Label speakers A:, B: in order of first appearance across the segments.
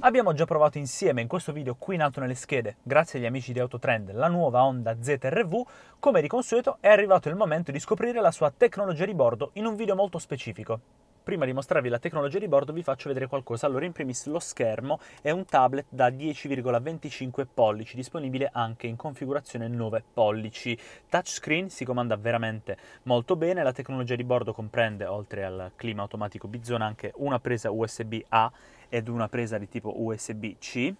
A: Abbiamo già provato insieme in questo video qui in alto nelle schede, grazie agli amici di Autotrend, la nuova Honda ZRV, come di consueto è arrivato il momento di scoprire la sua tecnologia di bordo in un video molto specifico. Prima di mostrarvi la tecnologia di bordo vi faccio vedere qualcosa. Allora, in primis lo schermo è un tablet da 10,25 pollici, disponibile anche in configurazione 9 pollici. Touchscreen si comanda veramente molto bene. La tecnologia di bordo comprende, oltre al clima automatico Bizona, anche una presa USB-A ed una presa di tipo USB-C,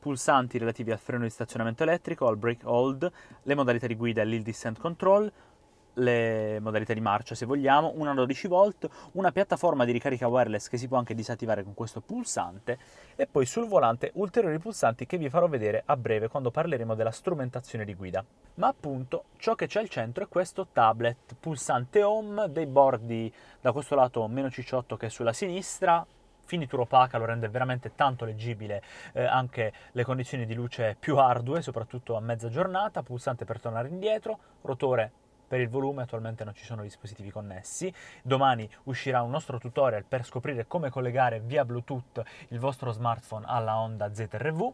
A: pulsanti relativi al freno di stazionamento elettrico, al brake hold, le modalità di guida e l'hill descent control, le modalità di marcia se vogliamo, una 12 v una piattaforma di ricarica wireless che si può anche disattivare con questo pulsante e poi sul volante ulteriori pulsanti che vi farò vedere a breve quando parleremo della strumentazione di guida. Ma appunto ciò che c'è al centro è questo tablet, pulsante home, dei bordi da questo lato meno cicciotto che è sulla sinistra, finitura opaca lo rende veramente tanto leggibile eh, anche le condizioni di luce più ardue, soprattutto a mezza giornata, pulsante per tornare indietro, rotore per il volume attualmente non ci sono dispositivi connessi. Domani uscirà un nostro tutorial per scoprire come collegare via Bluetooth il vostro smartphone alla Honda ZRV,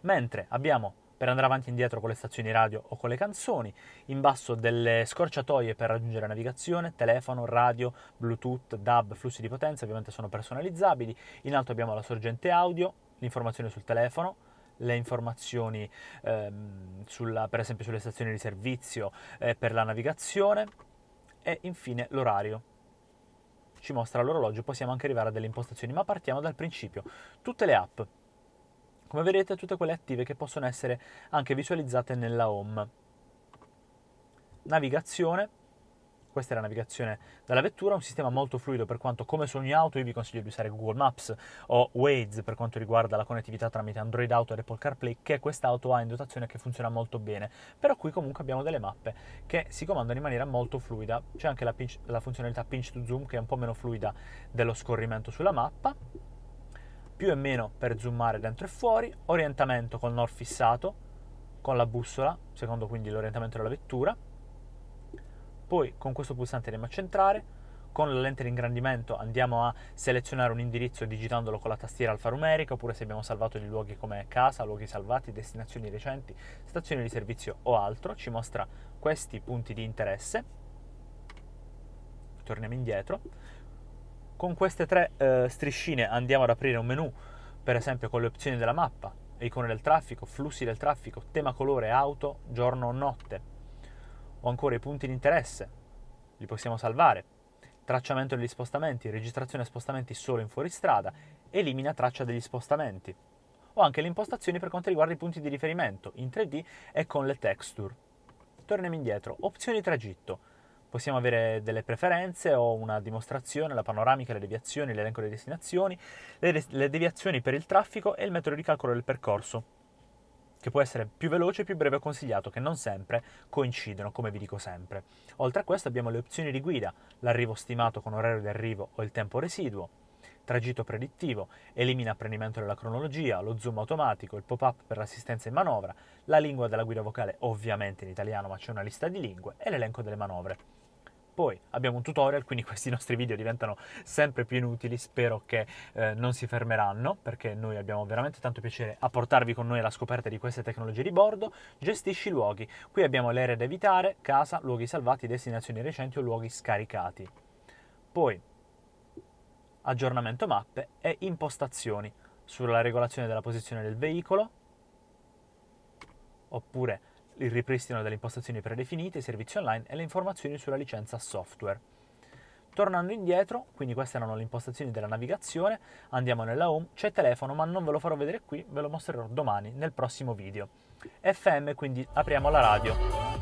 A: mentre abbiamo per andare avanti e indietro con le stazioni radio o con le canzoni, in basso delle scorciatoie per raggiungere navigazione, telefono, radio, Bluetooth, DAB, flussi di potenza, ovviamente sono personalizzabili, in alto abbiamo la sorgente audio, l'informazione sul telefono, le informazioni ehm, sulla, per esempio sulle stazioni di servizio eh, per la navigazione e infine l'orario ci mostra l'orologio, possiamo anche arrivare a delle impostazioni, ma partiamo dal principio. Tutte le app come vedete tutte quelle attive che possono essere anche visualizzate nella home. Navigazione, questa è la navigazione dalla vettura, un sistema molto fluido per quanto come su ogni auto io vi consiglio di usare Google Maps o Waze per quanto riguarda la connettività tramite Android Auto e Apple CarPlay che quest'auto ha in dotazione che funziona molto bene, però qui comunque abbiamo delle mappe che si comandano in maniera molto fluida, c'è anche la, pinch, la funzionalità pinch to zoom che è un po' meno fluida dello scorrimento sulla mappa più e meno per zoomare dentro e fuori, orientamento col nord fissato, con la bussola, secondo quindi l'orientamento della vettura, poi con questo pulsante andiamo a centrare, con la lente di ingrandimento andiamo a selezionare un indirizzo digitandolo con la tastiera alfanumerica oppure se abbiamo salvato dei luoghi come casa, luoghi salvati, destinazioni recenti, stazioni di servizio o altro, ci mostra questi punti di interesse. Torniamo indietro con queste tre eh, striscine andiamo ad aprire un menu, per esempio con le opzioni della mappa, icone del traffico, flussi del traffico, tema colore, auto, giorno o notte, o ancora i punti di interesse, li possiamo salvare, tracciamento degli spostamenti, registrazione spostamenti solo in fuoristrada, elimina traccia degli spostamenti, o anche le impostazioni per quanto riguarda i punti di riferimento in 3D e con le texture. Torniamo indietro, opzioni tragitto, Possiamo avere delle preferenze o una dimostrazione, la panoramica, le deviazioni, l'elenco delle destinazioni, le, de- le deviazioni per il traffico e il metodo di calcolo del percorso, che può essere più veloce più breve o consigliato, che non sempre coincidono, come vi dico sempre. Oltre a questo abbiamo le opzioni di guida, l'arrivo stimato con orario di arrivo o il tempo residuo, tragitto predittivo, elimina apprendimento della cronologia, lo zoom automatico, il pop-up per l'assistenza in manovra, la lingua della guida vocale ovviamente in italiano ma c'è una lista di lingue e l'elenco delle manovre. Poi abbiamo un tutorial, quindi questi nostri video diventano sempre più inutili, spero che eh, non si fermeranno perché noi abbiamo veramente tanto piacere a portarvi con noi alla scoperta di queste tecnologie di bordo. Gestisci i luoghi, qui abbiamo le aree da evitare, casa, luoghi salvati, destinazioni recenti o luoghi scaricati. Poi aggiornamento mappe e impostazioni sulla regolazione della posizione del veicolo oppure il ripristino delle impostazioni predefinite, i servizi online e le informazioni sulla licenza software. Tornando indietro, quindi queste erano le impostazioni della navigazione, andiamo nella home, c'è telefono ma non ve lo farò vedere qui, ve lo mostrerò domani nel prossimo video. FM, quindi apriamo la radio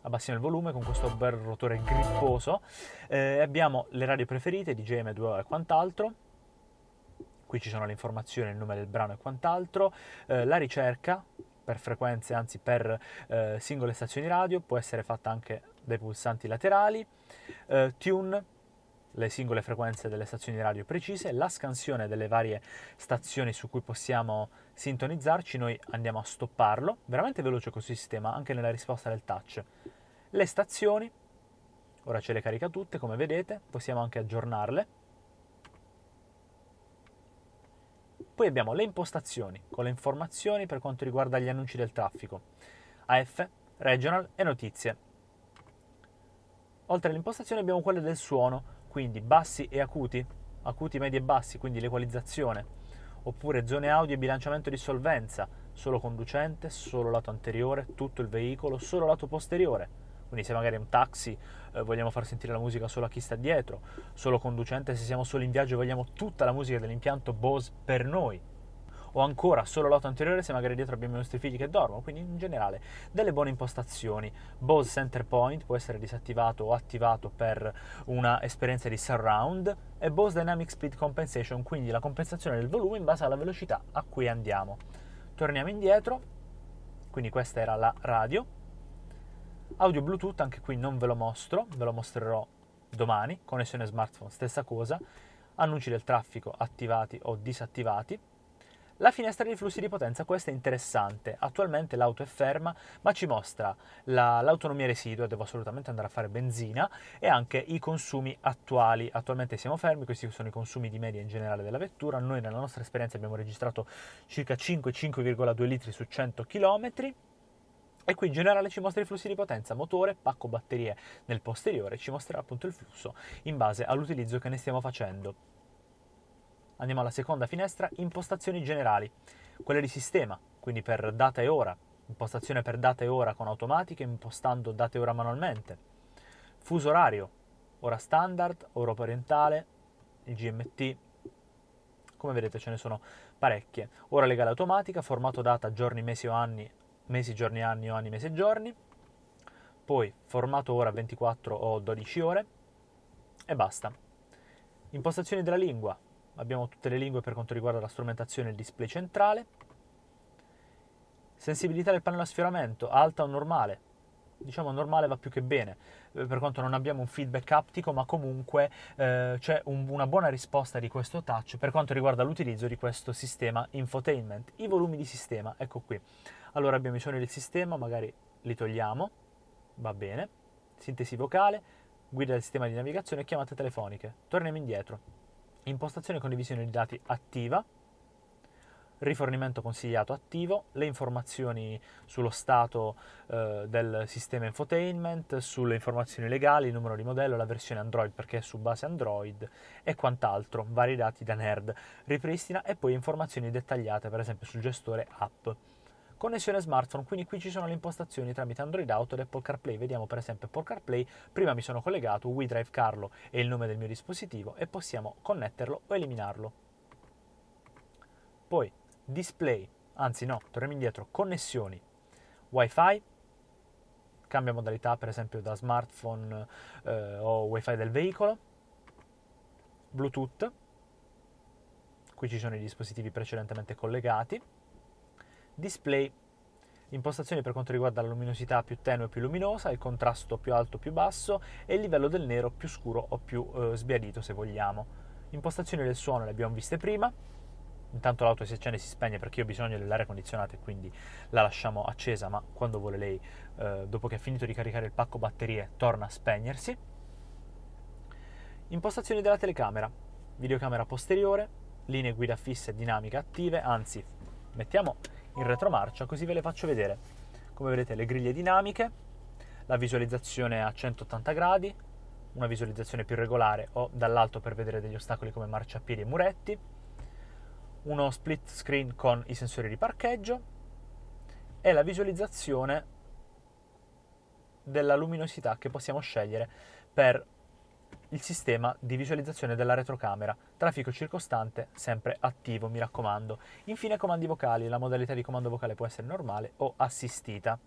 A: abbassiamo il volume con questo bel rotore gripposo. Eh, abbiamo le radio preferite, DJM, 2 o e quant'altro. Qui ci sono le informazioni, il nome del brano e quant'altro. Eh, la ricerca, per frequenze, anzi per eh, singole stazioni radio, può essere fatta anche dai pulsanti laterali, eh, tune, le singole frequenze delle stazioni radio precise, la scansione delle varie stazioni su cui possiamo sintonizzarci, noi andiamo a stopparlo, veramente veloce questo sistema, anche nella risposta del touch. Le stazioni, ora ce le carica tutte, come vedete, possiamo anche aggiornarle Poi abbiamo le impostazioni con le informazioni per quanto riguarda gli annunci del traffico, AF, regional e notizie. Oltre alle impostazioni abbiamo quelle del suono, quindi bassi e acuti, acuti, medi e bassi, quindi l'equalizzazione, oppure zone audio e bilanciamento di solvenza, solo conducente, solo lato anteriore, tutto il veicolo, solo lato posteriore quindi se magari è un taxi eh, vogliamo far sentire la musica solo a chi sta dietro, solo conducente se siamo solo in viaggio vogliamo tutta la musica dell'impianto Bose per noi, o ancora solo l'auto anteriore se magari dietro abbiamo i nostri figli che dormono, quindi in generale delle buone impostazioni. Bose Center Point può essere disattivato o attivato per un'esperienza di surround e Bose Dynamic Speed Compensation, quindi la compensazione del volume in base alla velocità a cui andiamo. Torniamo indietro, quindi questa era la radio Audio Bluetooth, anche qui non ve lo mostro, ve lo mostrerò domani. Connessione smartphone, stessa cosa. Annunci del traffico attivati o disattivati. La finestra dei flussi di potenza, questa è interessante. Attualmente l'auto è ferma, ma ci mostra la, l'autonomia residua, devo assolutamente andare a fare benzina, e anche i consumi attuali. Attualmente siamo fermi, questi sono i consumi di media in generale della vettura. Noi nella nostra esperienza abbiamo registrato circa 5,2 litri su 100 km. E qui in generale ci mostra i flussi di potenza motore, pacco batterie. Nel posteriore ci mostrerà appunto il flusso in base all'utilizzo che ne stiamo facendo. Andiamo alla seconda finestra, impostazioni generali, quelle di sistema, quindi per data e ora, impostazione per data e ora con automatiche, impostando data e ora manualmente. Fuso orario, ora standard, Europa orientale, il GMT, come vedete ce ne sono parecchie. Ora legale automatica, formato data, giorni, mesi o anni mesi, giorni, anni o anni, mesi e giorni, poi formato ora 24 o 12 ore e basta. Impostazioni della lingua, abbiamo tutte le lingue per quanto riguarda la strumentazione e il display centrale. Sensibilità del pannello a sfioramento, alta o normale? Diciamo normale va più che bene, eh, per quanto non abbiamo un feedback aptico, ma comunque eh, c'è un, una buona risposta di questo touch per quanto riguarda l'utilizzo di questo sistema infotainment. I volumi di sistema, ecco qui. Allora abbiamo i suoni del sistema, magari li togliamo, va bene, sintesi vocale, guida del sistema di navigazione chiamate telefoniche. Torniamo indietro. Impostazione e condivisione di dati attiva, rifornimento consigliato attivo, le informazioni sullo stato eh, del sistema infotainment, sulle informazioni legali, il numero di modello, la versione Android perché è su base Android e quant'altro, vari dati da nerd, ripristina e poi informazioni dettagliate per esempio sul gestore app. Connessione smartphone, quindi qui ci sono le impostazioni tramite Android Auto ed Apple CarPlay. Vediamo per esempio Apple CarPlay, prima mi sono collegato, WeDrive Carlo è il nome del mio dispositivo e possiamo connetterlo o eliminarlo. Poi display, anzi no, torniamo indietro, connessioni, wifi, cambia modalità per esempio da smartphone eh, o wifi del veicolo, Bluetooth, qui ci sono i dispositivi precedentemente collegati, Display, impostazioni per quanto riguarda la luminosità più tenue o più luminosa, il contrasto più alto o più basso e il livello del nero più scuro o più eh, sbiadito se vogliamo. Impostazioni del suono le abbiamo viste prima, intanto l'auto si accende e si spegne perché io ho bisogno dell'aria condizionata e quindi la lasciamo accesa, ma quando vuole lei, eh, dopo che ha finito di caricare il pacco batterie, torna a spegnersi. Impostazioni della telecamera, videocamera posteriore, linee guida fisse e dinamica attive, anzi mettiamo in retromarcia, così ve le faccio vedere. Come vedete le griglie dinamiche, la visualizzazione a 180 gradi, una visualizzazione più regolare o dall'alto per vedere degli ostacoli come marciapiedi e muretti, uno split screen con i sensori di parcheggio e la visualizzazione della luminosità che possiamo scegliere per il sistema di visualizzazione della retrocamera, traffico circostante sempre attivo, mi raccomando. Infine comandi vocali, la modalità di comando vocale può essere normale o assistita.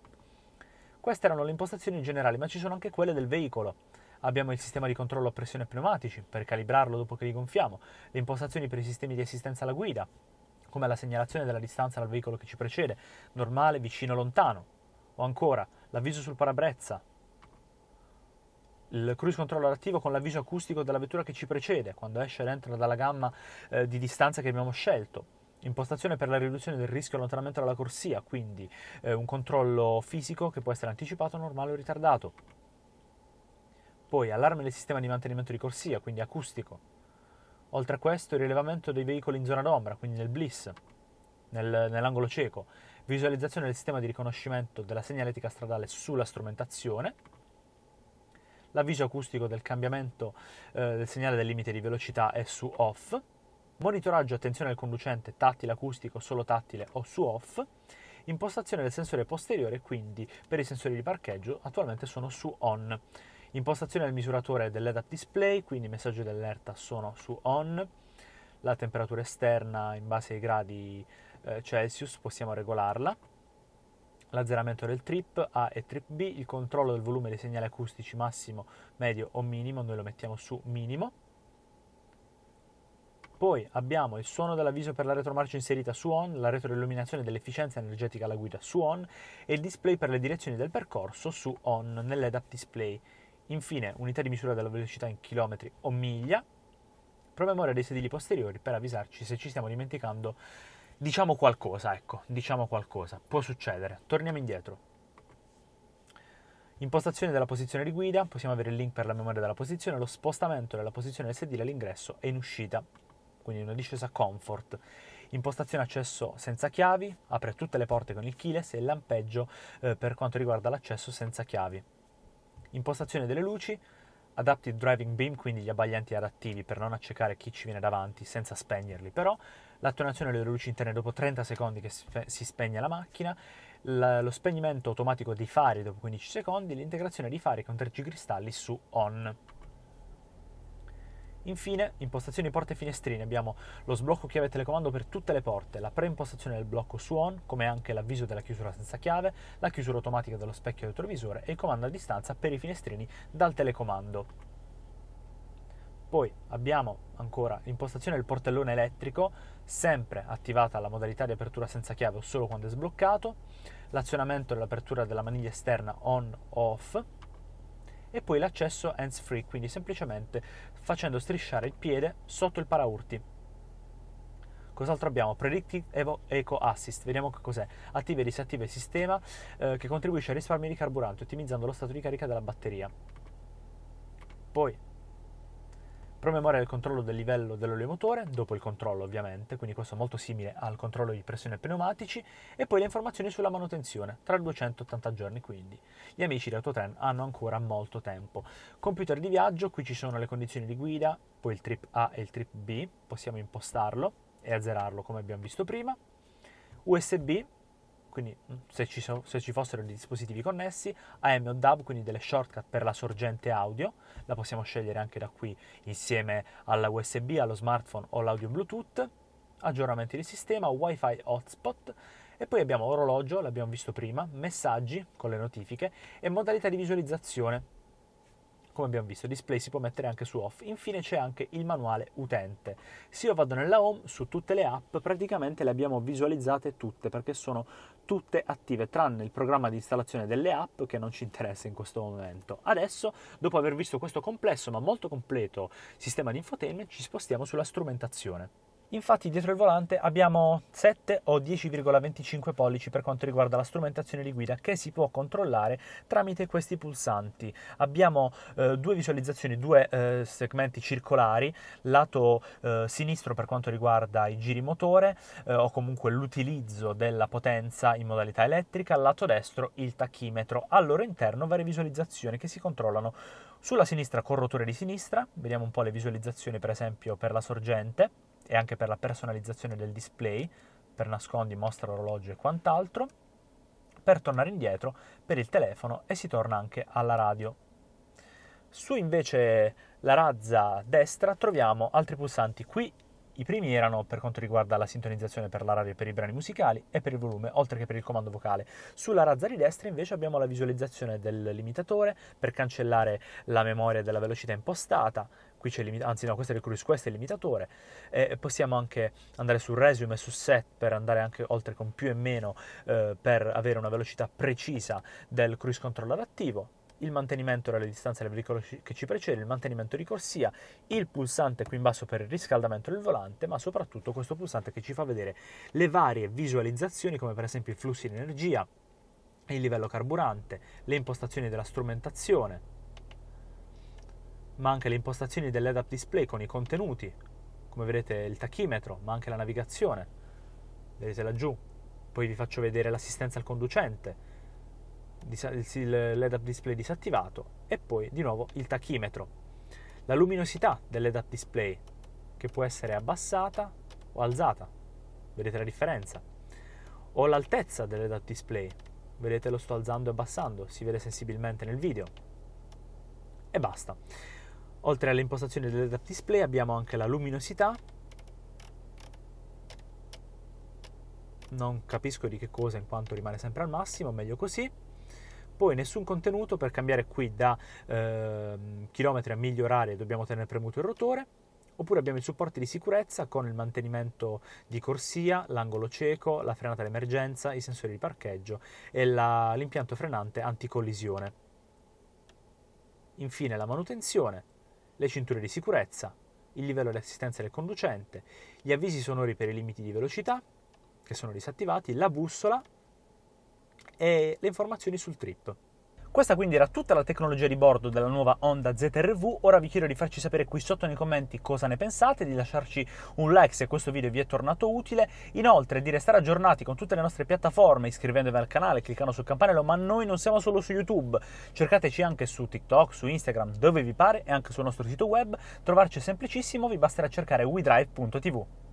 A: Queste erano le impostazioni generali, ma ci sono anche quelle del veicolo. Abbiamo il sistema di controllo a pressione pneumatici per calibrarlo dopo che li gonfiamo, le impostazioni per i sistemi di assistenza alla guida, come la segnalazione della distanza dal veicolo che ci precede, normale, vicino, lontano, o ancora l'avviso sul parabrezza, il cruise controller attivo con l'avviso acustico della vettura che ci precede quando esce ed entra dalla gamma eh, di distanza che abbiamo scelto. Impostazione per la riduzione del rischio allontanamento dalla corsia, quindi eh, un controllo fisico che può essere anticipato, normale o ritardato. Poi allarme del sistema di mantenimento di corsia, quindi acustico. Oltre a questo il rilevamento dei veicoli in zona d'ombra, quindi nel bliss, nel, nell'angolo cieco. Visualizzazione del sistema di riconoscimento della segnaletica stradale sulla strumentazione l'avviso acustico del cambiamento eh, del segnale del limite di velocità è su off, monitoraggio attenzione al conducente tattile acustico solo tattile o su off, impostazione del sensore posteriore quindi per i sensori di parcheggio attualmente sono su on, impostazione del misuratore dell'EDAP display quindi messaggio dell'erta sono su on, la temperatura esterna in base ai gradi eh, Celsius possiamo regolarla, l'azzeramento del trip A e trip B, il controllo del volume dei segnali acustici massimo, medio o minimo, noi lo mettiamo su minimo. Poi abbiamo il suono dell'avviso per la retromarcia inserita su on, la retroilluminazione dell'efficienza energetica alla guida su on e il display per le direzioni del percorso su on nell'EDAP display. Infine, unità di misura della velocità in chilometri o miglia, promemoria dei sedili posteriori per avvisarci se ci stiamo dimenticando diciamo qualcosa, ecco, diciamo qualcosa, può succedere. Torniamo indietro. Impostazione della posizione di guida, possiamo avere il link per la memoria della posizione, lo spostamento della posizione del sedile all'ingresso e in uscita, quindi una discesa comfort. Impostazione accesso senza chiavi, apre tutte le porte con il keyless e il lampeggio eh, per quanto riguarda l'accesso senza chiavi. Impostazione delle luci, adaptive driving beam, quindi gli abbaglianti adattivi per non accecare chi ci viene davanti senza spegnerli però, l'attonazione delle luci interne dopo 30 secondi che si spegne la macchina, lo spegnimento automatico dei fari dopo 15 secondi, l'integrazione di fari con tergicristalli su on. Infine, impostazioni porte e finestrine, abbiamo lo sblocco chiave telecomando per tutte le porte, la preimpostazione del blocco su on, come anche l'avviso della chiusura senza chiave, la chiusura automatica dello specchio retrovisore e il comando a distanza per i finestrini dal telecomando. Poi abbiamo ancora l'impostazione del portellone elettrico, sempre attivata la modalità di apertura senza chiave o solo quando è sbloccato, l'azionamento dell'apertura della maniglia esterna on off e poi l'accesso hands free, quindi semplicemente facendo strisciare il piede sotto il paraurti. Cos'altro abbiamo? Predictive Evo Eco Assist, vediamo che cos'è. Attiva e disattiva il sistema eh, che contribuisce ai risparmi di carburante ottimizzando lo stato di carica della batteria. Poi Promemoria del controllo del livello dell'oliomotore, dopo il controllo ovviamente, quindi questo è molto simile al controllo di pressione pneumatici, e poi le informazioni sulla manutenzione, tra 280 giorni quindi. Gli amici di Autotren hanno ancora molto tempo. Computer di viaggio, qui ci sono le condizioni di guida, poi il trip A e il trip B, possiamo impostarlo e azzerarlo come abbiamo visto prima. USB, quindi mm, se ci, so, se ci, fossero dei dispositivi connessi, AM o DAB, quindi delle shortcut per la sorgente audio, la possiamo scegliere anche da qui insieme alla USB, allo smartphone o all'audio Bluetooth, aggiornamenti di sistema, WiFi hotspot e poi abbiamo orologio, l'abbiamo visto prima, messaggi con le notifiche e modalità di visualizzazione come abbiamo visto display si può mettere anche su off. Infine c'è anche il manuale utente. Se io vado nella home, su tutte le app praticamente le abbiamo visualizzate tutte perché sono tutte attive tranne il programma di installazione delle app che non ci interessa in questo momento. Adesso, dopo aver visto questo complesso ma molto completo sistema di infotainment, ci spostiamo sulla strumentazione. Infatti dietro il volante abbiamo 7 o 10,25 pollici per quanto riguarda la strumentazione di guida che si può controllare tramite questi pulsanti. Abbiamo eh, due visualizzazioni, due eh, segmenti circolari, lato eh, sinistro per quanto riguarda i giri motore eh, o comunque l'utilizzo della potenza in modalità elettrica, lato destro il tachimetro, al loro interno varie visualizzazioni che si controllano sulla sinistra col rotore di sinistra, vediamo un po' le visualizzazioni per esempio per la sorgente e anche per la personalizzazione del display, per nascondi, mostra, l'orologio e quant'altro, per tornare indietro per il telefono e si torna anche alla radio. Su invece la razza destra troviamo altri pulsanti qui i primi erano per quanto riguarda la sintonizzazione per la radio per i brani musicali e per il volume, oltre che per il comando vocale. Sulla razza di destra invece abbiamo la visualizzazione del limitatore per cancellare la memoria della velocità impostata, qui c'è limit- anzi no, questo è il cruise, questo è il limitatore, eh, e possiamo anche andare su Resume e su Set per andare anche oltre con più e meno eh, per avere una velocità precisa del cruise controller attivo, il mantenimento delle distanze del veicolo che ci precede, il mantenimento di corsia, il pulsante qui in basso per il riscaldamento del volante, ma soprattutto questo pulsante che ci fa vedere le varie visualizzazioni come per esempio i flussi di energia, il livello carburante, le impostazioni della strumentazione, ma anche le impostazioni dellhead display con i contenuti, come vedete il tachimetro, ma anche la navigazione, vedete laggiù, poi vi faccio vedere l'assistenza al conducente, lhead display disattivato e poi di nuovo il tachimetro. La luminosità dellhead display, che può essere abbassata o alzata, vedete la differenza. O l'altezza dellhead display, vedete lo sto alzando e abbassando, si vede sensibilmente nel video. E basta. Oltre alle impostazioni dell'adapt display abbiamo anche la luminosità. Non capisco di che cosa in quanto rimane sempre al massimo, meglio così. Poi nessun contenuto per cambiare qui da eh, chilometri a miglia orarie dobbiamo tenere premuto il rotore. Oppure abbiamo i supporti di sicurezza con il mantenimento di corsia, l'angolo cieco, la frenata d'emergenza, i sensori di parcheggio e la, l'impianto frenante anticollisione. Infine la manutenzione, le cinture di sicurezza, il livello di assistenza del conducente, gli avvisi sonori per i limiti di velocità, che sono disattivati, la bussola e le informazioni sul trip. Questa quindi era tutta la tecnologia di bordo della nuova Honda ZRV, ora vi chiedo di farci sapere qui sotto nei commenti cosa ne pensate, di lasciarci un like se questo video vi è tornato utile, inoltre di restare aggiornati con tutte le nostre piattaforme iscrivendovi al canale, cliccando sul campanello, ma noi non siamo solo su YouTube, cercateci anche su TikTok, su Instagram, dove vi pare e anche sul nostro sito web, trovarci è semplicissimo, vi basterà cercare WeDrive.tv.